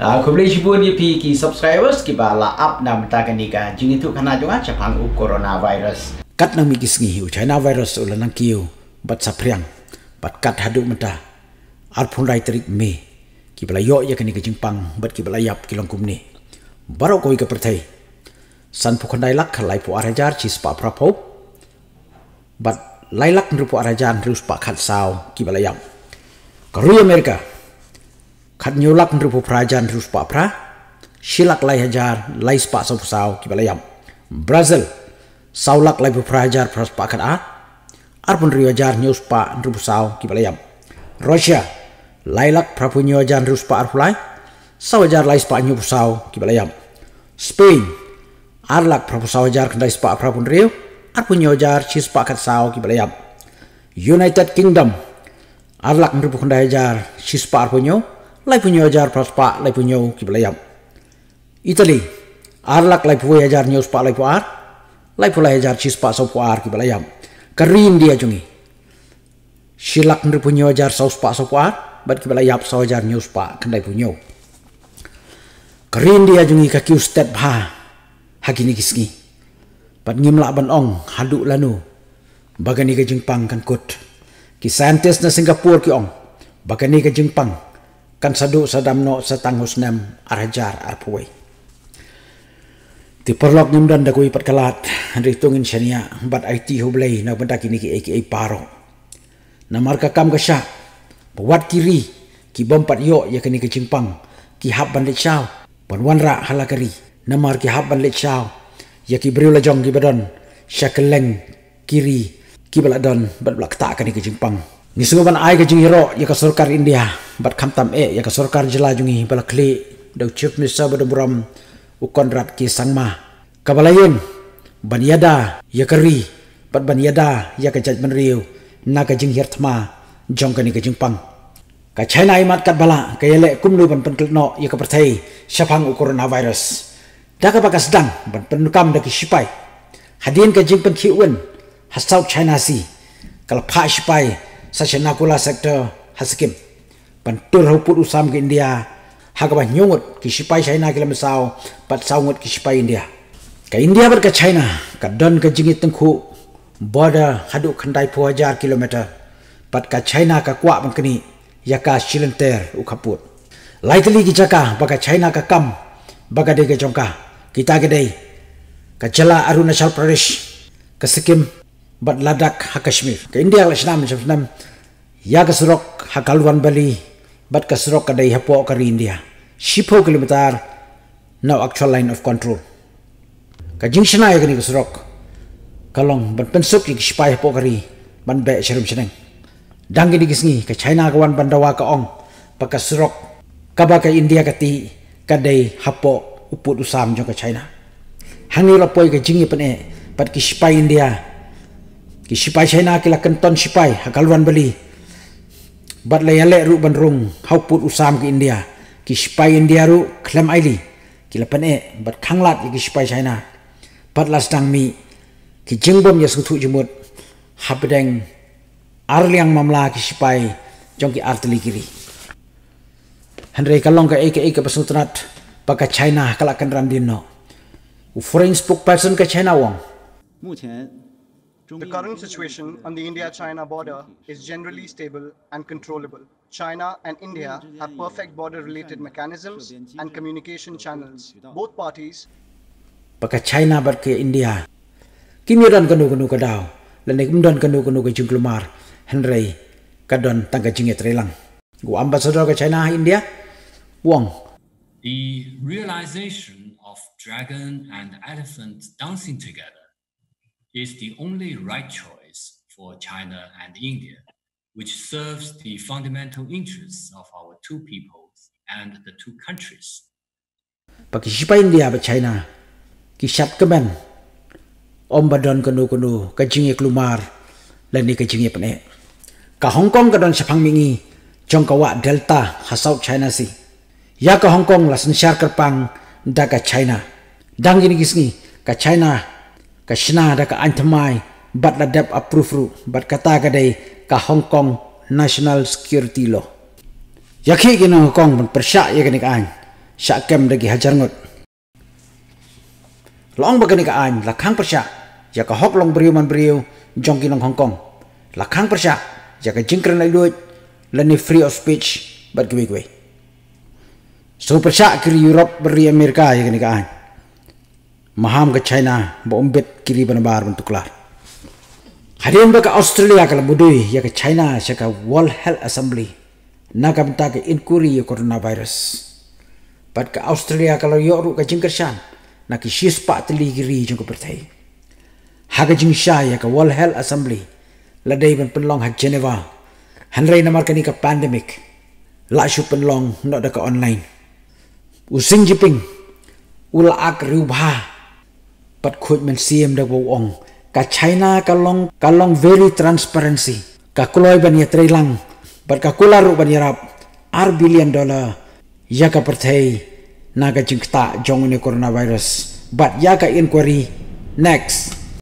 la kuble jibun ye pi ki subscribers ki ba la up na mata kani ka jingi tu kana jonga chapang u coronavirus kat na mi kisngi hu china virus ul na kiu bat sapriang bat kat hadu mata ar phun lai trik me ki bala yo ye ya kani ka jingpang bat ki bala yap ki longkum ni baro koi ka prathai san phu khandai lak khalai pu ar hajar chis pa pra phop bat lai lak nru pu ar hajar nru pa khat sao ki bala yap ka ru america khat nyulak ndru pu prajan ndru pa pra shilak lai hajar lai spa so sao ki balayam brazil saulak lai pu prajar pras pa khat a ar pun ri hajar nyus pa ndru pu sao ki balayam russia lai lak pra pu nyu hajar ndru pa ar pulai sao hajar lai spa nyu pu sao ki balayam spain ar lak pra pu sao hajar kan lai spa pra pun ri ar nyu hajar chi spa khat sao ki balayam united kingdom Arlak ndru pu kandai hajar chi spa ar pu nyu lai punya ajar pas pa lai punya ki bla yam italy ar lai punya ajar nyus pa lai puar lai pula ajar chis pa so puar ki bla yam dia jungi silak ndu punya ajar saus pa so puar bat ki bla yap so jar nyos pa kendai punyo karim dia jungi ka ki ustad ba ha, hakini kisngi pat ngim la ban ong hadu lanu bagani ka jingpang kan kot ki scientist na singapore ki ong bagani ka jingpang kan sadu sadam no setang husnem arajar arpuwe. Ti perlok ngim dan dagui pat kelat, ritungin sania, bat IT hublei na benda kini ki AKA paro. Na marka kam kasha, buat kiri, ki bompat yo ya kini ke cimpang, ki hap bandit syaw, pon wan rak halakari, na mar ki hap bandit syaw, ya ki beri lejong ki badan, syakeleng kiri, ki baladon, bat belak tak kini ke cimpang. Misuban ai ka jingiro ya ka sarkar India bat kham tam e eh, ya ka sarkar jila jungi bala kli do chief minister bada buram u kontrak ki sangma ka balayen ban ya ka ri bat banyada yada ya ka jaj ban riu na ka jing thma jong ka ni ka jing pang ka china i mat kat bala ka yele kum lu ban pan kli no ya ka prathai shapang u corona virus da ka pakas dang ban pan kam da ki sipai hadin ka jing pan khiwen hasau china si kal pha sipai sachenakula sector hasikim pan tur ho usam ke india hagaba nyungut ki sipai china ki lam sao pat saungut ki sipai india ka india ber ka china ka don ka jingit tengku border hadu khandai 2000 km pat ka china ka kwa mangkini yaka shilenter ukaput lightly ki jaka baka china ka kam baka de ka jongka kita gedei ka jala arunachal pradesh ka sikim bat ladak ha kashmir ke india la shnam shnam yag srok ha kalwan bali bat ka srok ka dai ha po ka india shipo kilometer no actual line of control ka jing shna yag ni srok kalong bat pen suk ki shpai ha po ka ri ban be sharam shnang dangi ni gisngi ka china ka wan bandawa ka ong pa ka srok ka ba ka india ka ti ka dai ha po uput usam jo ka china hangi ra poi ka jing pen e pat ki shpai india Ki sipai saya nak kila kenton sipai hakaluan beli. Bat le yale ru benrung hau put usam ki India. Ki sipai India ru klem aili. Kila pen e bat kanglat ki sipai saya Bat las dang mi ki jengbom ya sutu jemut habdeng arliang mamla ki sipai jong ki artli kiri. Hendrei kalong ke ek ek pesutrat pakai China kala kendram dino. U foreign spokesperson ke China wong. 目前。The current situation on the India China border is generally stable and controllable. China and India have perfect border related mechanisms and communication channels. Both parties. Baka China bat ke India. Kim yo don kanu kanu ka daw. Lan ne kim don kanu kanu ka jingklumar. Henry ka don tang ka jinget relang. Gu ambassador ka China India. Wong. The realization of dragon and elephant dancing together is the only right choice for China and India, which serves the fundamental interests of our two peoples and the two countries. Pakisipa India ba China, kisat kemen, om badan kenu kenu kajingye kelumar, lani kajingye pene. Ka Hong Kong kadon sepang mingi, jong kawa delta hasau China si. Ya ka Hong Kong lasen syar kerpang da ka China. Dang gini gisni ka China ka shina da ka anthmai bat la dep approve ru bat kata ka dei ka hong kong national security law yakhi ki no hong kong persha ye ka an, ang sha kem da gi hajar ngot long ba ka nik ang la khang persha ya ka hop long briu man briu jong ki long hong kong la khang persha ya ka jingkran la luit la ni free of speech bat gwe gwe so persha ki europe beri amerika ye ka an maham ke China, bombet kiri benar bentuk lah. Hari ini ke Australia kalau budui, ya ke China, ya ke World Health Assembly, nak minta ke inquiry ya virus. Pat ke Australia kalau yoru ya ke Jingkershan, nak ke Shispa teli kiri jengko bertai. Haga Jingsha ya ke World Health Assembly, ladai ben penlong hak Geneva, hendai nama kini ke pandemic, lah penlong nak ke online. Using jiping, ulak riubah ปัดคุยมันเสียมดบองกับไชน่ากับลองกับลอง very transparency กับกลอยบันยาเทรลังปัดกับกลารุบันยารับอาร์บิลียนดอลลาร์ยากับประเทศนากจิงตาจงเนโคโรนาไวรัสบัดยากับอินควอรี next